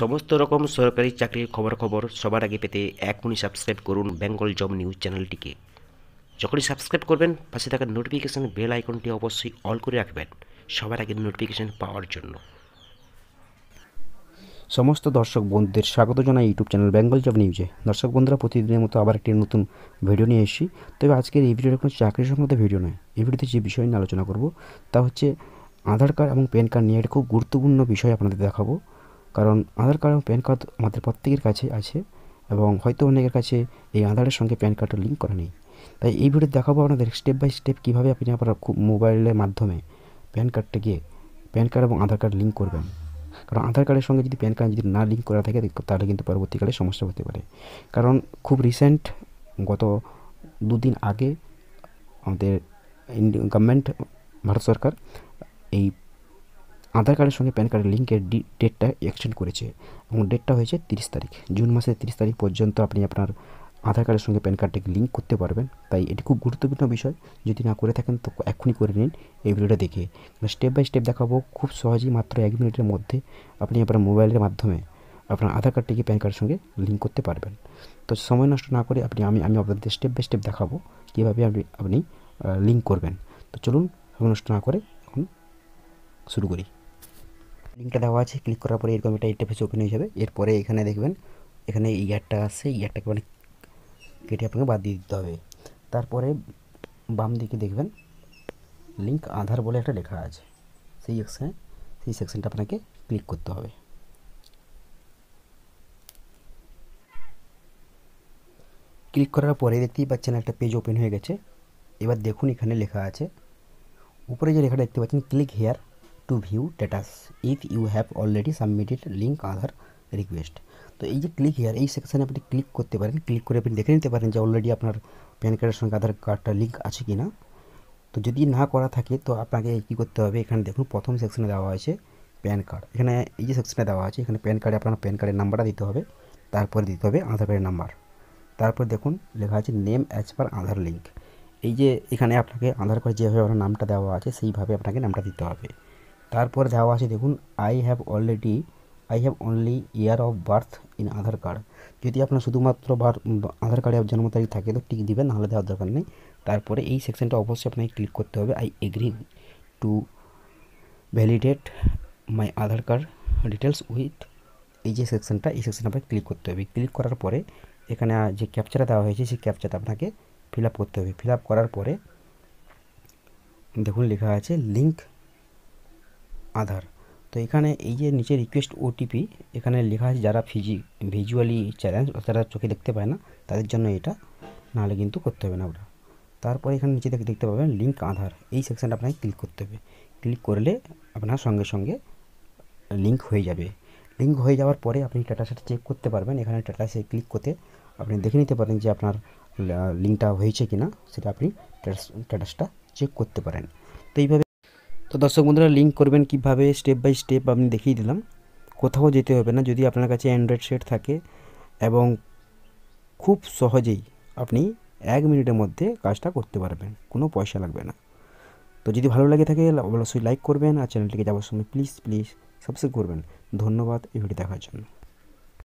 সমস্ত রকম সরকারি চাকরির খবর খবর সবার আগে পেতে এখনই সাবস্ক্রাইব করুন বেঙ্গল জব নিউজ চ্যানেলটিকে যখনই সাবস্ক্রাইব করবেন পাশে থাকা নোটিফিকেশান বেল আইকনটি অবশ্যই অল করে রাখবেন সবার আগে নোটিফিকেশান পাওয়ার জন্য সমস্ত দর্শক বন্ধুদের স্বাগত জানাই ইউটিউব চ্যানেল বেঙ্গল জব নিউজে দর্শক বন্ধুরা প্রতিদিনের মতো আবার একটি নতুন ভিডিও নিয়ে এসেছি তবে আজকের এই ভিডিওটা কোনো চাকরি সংক্রান্ত ভিডিও নয় এই ভিডিওতে যে বিষয় নিয়ে আলোচনা করব তা হচ্ছে আধার কার্ড এবং প্যান কার্ড নিয়ে একটা খুব গুরুত্বপূর্ণ বিষয় আপনাদের দেখাবো কারণ আধার কার্ড এবং প্যান কার্ড আমাদের প্রত্যেকের কাছে আছে এবং হয়তো অনেকের কাছে এই আধারের সঙ্গে প্যান কার্ডটা লিঙ্ক করা নেই তাই এই ভিডিও দেখাবো আপনাদের স্টেপ বাই স্টেপ কীভাবে আপনি আপনার মোবাইলের মাধ্যমে প্যান কার্ডটা গিয়ে প্যান কার্ড এবং আধার কার্ড লিঙ্ক করবেন কারণ আধার কার্ডের সঙ্গে যদি প্যান কার্ড যদি না লিঙ্ক করা থাকে তাহলে কিন্তু পরবর্তীকালে সমস্যা হতে পারে কারণ খুব রিসেন্ট গত দুদিন আগে আমাদের গভর্নমেন্ট ভারত সরকার এই আধার কার্ডের সঙ্গে প্যান কার্ডের লিঙ্কের ডি ডেটটা এক্সটেন্ড করেছে এবং ডেটটা হয়েছে তিরিশ তারিখ জুন মাসের তিরিশ তারিখ পর্যন্ত আপনি আপনার আধার কার্ডের সঙ্গে প্যান কার্ডটাকে লিঙ্ক করতে পারবেন তাই এটি খুব গুরুত্বপূর্ণ বিষয় যদি না করে থাকেন তো এক্ষুনি করে নিন এই ভিডিওটা দেখে স্টেপ বাই স্টেপ দেখাবো খুব সহজেই মাত্র এক মিনিটের মধ্যে আপনি আপনার মোবাইলের মাধ্যমে আপনার আধার কার্ডটিকে প্যান কার্ডের সঙ্গে লিঙ্ক করতে পারবেন তো সময় নষ্ট না করে আপনি আমি আমি আপনাদের স্টেপ বাই স্টেপ দেখাবো কীভাবে আপনি আপনি লিঙ্ক করবেন তো চলুন সময় নষ্ট না করে এখন শুরু করি লিঙ্কটা দেওয়া আছে ক্লিক করার পরে এরকম একটা ইন্টারফেস ওপেন হয়ে যাবে এরপরে এখানে দেখবেন এখানে ইয়ারটা আছে ইয়ারটাকে মানে কেটে আপনাকে বাদ দিয়ে দিতে হবে তারপরে বাম দিকে দেখবেন লিঙ্ক আধার বলে একটা লেখা আছে সেই সেকশানে সেই সেকশানটা আপনাকে ক্লিক করতে হবে ক্লিক করার পরে দেখতেই পাচ্ছেন একটা পেজ ওপেন হয়ে গেছে এবার দেখুন এখানে লেখা আছে উপরে যে লেখাটা দেখতে পাচ্ছেন click here to view status if you have already submitted link Aadhaar request তো এই যে ক্লিক হিয়ার এই সেকশনে আপনি ক্লিক করতে পারেন ক্লিক করে আপনি দেখে নিতে পারেন যে অলরেডি আপনার প্যান কার্ডের সংখ্যা আধার কার্ডটা লিংক আছে কিনা তো যদি না করা থাকে তো আপনাকে কি করতে হবে এখানে দেখুন প্রথম সেকশনে দেওয়া আছে প্যান কার্ড এখানে এই যে সেকশনে দেওয়া আছে এখানে প্যান কার্ডে আপনারা প্যান কার্ডের নাম্বারটা দিতে হবে তারপরে দিতে হবে আধার পেয়ার নাম্বার তারপরে দেখুন লেখা আছে name as per Aadhaar link এই যে এখানে আপনাকে আধার কার্ডে যে হয় ওর নামটা দেওয়া আছে সেইভাবে আপনাকে নামটা দিতে হবে তারপরে দেওয়া আছে দেখুন I have already I have only year of birth in Aadhaar card যদি আপনার শুধুমাত্র আধার কার্ডে জন্ম তারিখ থাকে তো টিক দিবেন নাহলে দেওয়ার দরকার নেই তারপরে এই সেকশনটা অবশ্যই আপনাকে ক্লিক করতে হবে I agree to validate my Aadhaar card details with এই যে সেকশনটা এই সেকশন আপনাকে ক্লিক করতে হবে ক্লিক করার পরে এখানে যে ক্যাপচারটা দেওয়া হয়েছে সেই ক্যাপচারটা আপনাকে ফিল করতে হবে ফিল করার পরে দেখুন লেখা আছে লিঙ্ক আধার তো এখানে এই যে নিচে রিকোয়েস্ট ওটিপি এখানে লেখা আছে যারা ফিজি ভিজুয়ালি চ্যালেঞ্জ তারা চোখে দেখতে পায় না তাদের জন্য এটা নাহলে কিন্তু করতে হবে না ওরা তারপরে এখানে নিচে দেখে দেখতে পাবেন লিঙ্ক আধার এই সেকশানটা আপনাকে ক্লিক করতে হবে ক্লিক করলে আপনার সঙ্গে সঙ্গে লিঙ্ক হয়ে যাবে লিঙ্ক হয়ে যাওয়ার পরে আপনি সেটা চেক করতে পারবেন এখানে সে ক্লিক করতে আপনি দেখে নিতে পারেন যে আপনার লিঙ্কটা হয়েছে কি না সেটা আপনি স্ট্যাটাসটা চেক করতে পারেন তো এইভাবে তো দর্শক বন্ধুরা লিঙ্ক করবেন কিভাবে স্টেপ বাই স্টেপ আমি দেখিয়ে দিলাম কোথাও যেতে হবে না যদি আপনার কাছে অ্যান্ড্রয়েড সেট থাকে এবং খুব সহজেই আপনি এক মিনিটের মধ্যে কাজটা করতে পারবেন কোনো পয়সা লাগবে না তো যদি ভালো লাগে থাকে অবশ্যই লাইক করবেন আর চ্যানেলটিকে যাওয়ার সময় প্লিজ প্লিজ সাবস্ক্রাইব করবেন ধন্যবাদ এই ভিডিও দেখার জন্য